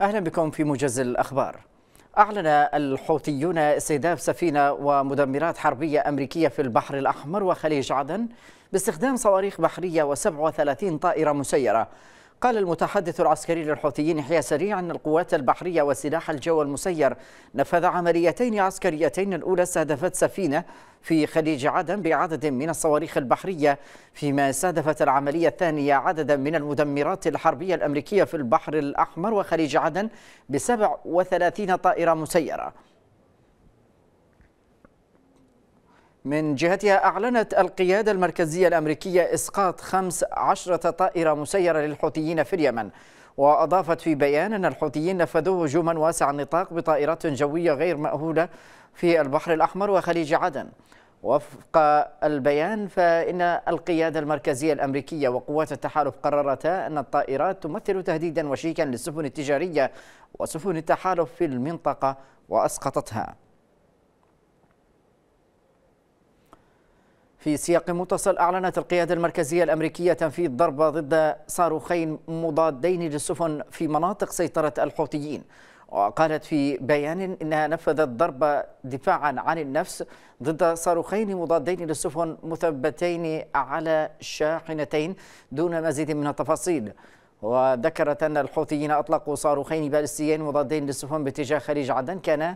أهلا بكم في موجز الأخبار أعلن الحوثيون استهداف سفينة ومدمرات حربية أمريكية في البحر الأحمر وخليج عدن باستخدام صواريخ بحرية و37 طائرة مسيرة قال المتحدث العسكري للحوثيين يحيى سريع أن القوات البحرية وسلاح الجو المسير نفذ عمليتين عسكريتين الأولى استهدفت سفينة في خليج عدن بعدد من الصواريخ البحرية فيما استهدفت العملية الثانية عددا من المدمرات الحربية الأمريكية في البحر الأحمر وخليج عدن ب 37 طائرة مسيرة من جهتها أعلنت القيادة المركزية الأمريكية إسقاط خمس عشرة طائرة مسيرة للحوثيين في اليمن وأضافت في بيان أن الحوثيين نفذوا هجوما واسع النطاق بطائرات جوية غير مأهولة في البحر الأحمر وخليج عدن وفق البيان فإن القيادة المركزية الأمريكية وقوات التحالف قررتا أن الطائرات تمثل تهديدا وشيكا للسفن التجارية وسفن التحالف في المنطقة وأسقطتها في سياق متصل أعلنت القيادة المركزية الأمريكية تنفيذ ضربة ضد صاروخين مضادين للسفن في مناطق سيطرة الحوثيين وقالت في بيان إنها نفذت ضربة دفاعا عن النفس ضد صاروخين مضادين للسفن مثبتين على شاحنتين دون مزيد من التفاصيل وذكرت أن الحوثيين أطلقوا صاروخين بالستيين مضادين للسفن باتجاه خليج عدن كان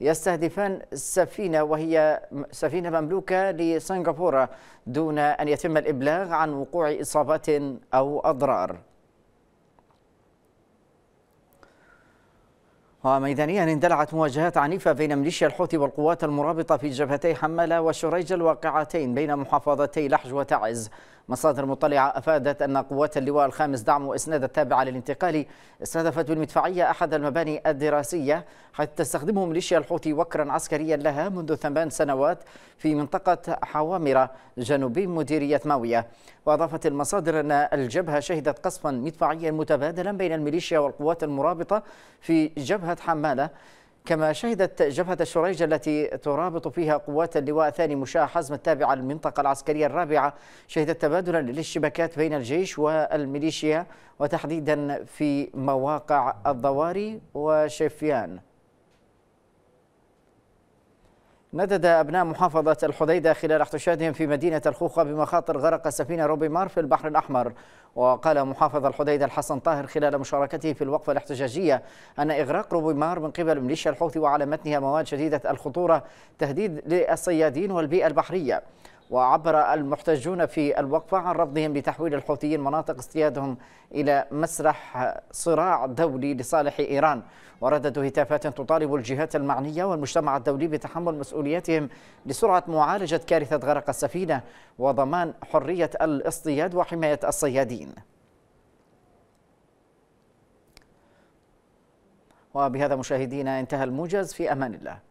يستهدفان سفينة وهي سفينة مملوكة لسنغافورة دون أن يتم الإبلاغ عن وقوع إصابات أو أضرار وميدانيا اندلعت مواجهات عنيفة بين ميليشيا الحوثي والقوات المرابطة في جبهتي حمالة وشريج الواقعتين بين محافظتي لحج وتعز مصادر مطلعة أفادت أن قوات اللواء الخامس دعم وإسناد التابعة للانتقال استهدفت بالمدفعية أحد المباني الدراسية حيث تستخدمه ميليشيا الحوثي وكرا عسكريا لها منذ ثمان سنوات في منطقة حوامرة جنوب مديرية ماوية وأضافت المصادر أن الجبهة شهدت قصفا مدفعيا متبادلا بين الميليشيا والقوات المرابطة في جبهة حمالة كما شهدت جبهة الشريج التي ترابط فيها قوات اللواء الثاني مشاة حزم التابعة للمنطقة العسكرية الرابعة شهدت تبادلا للشبكات بين الجيش والميليشيا وتحديدا في مواقع الضواري وشفيان ندد أبناء محافظة الحديدة خلال احتشادهم في مدينة الخوخة بمخاطر غرق سفينة روبي مار في البحر الأحمر وقال محافظ الحديدة الحسن طاهر خلال مشاركته في الوقفة الاحتجاجية أن إغراق روبي مار من قبل ميليشيا الحوثي وعلى متنها مواد شديدة الخطورة تهديد للصيادين والبيئة البحرية وعبر المحتجون في الوقفة عن رفضهم لتحويل الحوثيين مناطق اصطيادهم إلى مسرح صراع دولي لصالح إيران ورددوا هتافات تطالب الجهات المعنية والمجتمع الدولي بتحمل مسؤوليتهم لسرعة معالجة كارثة غرق السفينة وضمان حرية الاصطياد وحماية الصيادين وبهذا مشاهدينا انتهى الموجز في أمان الله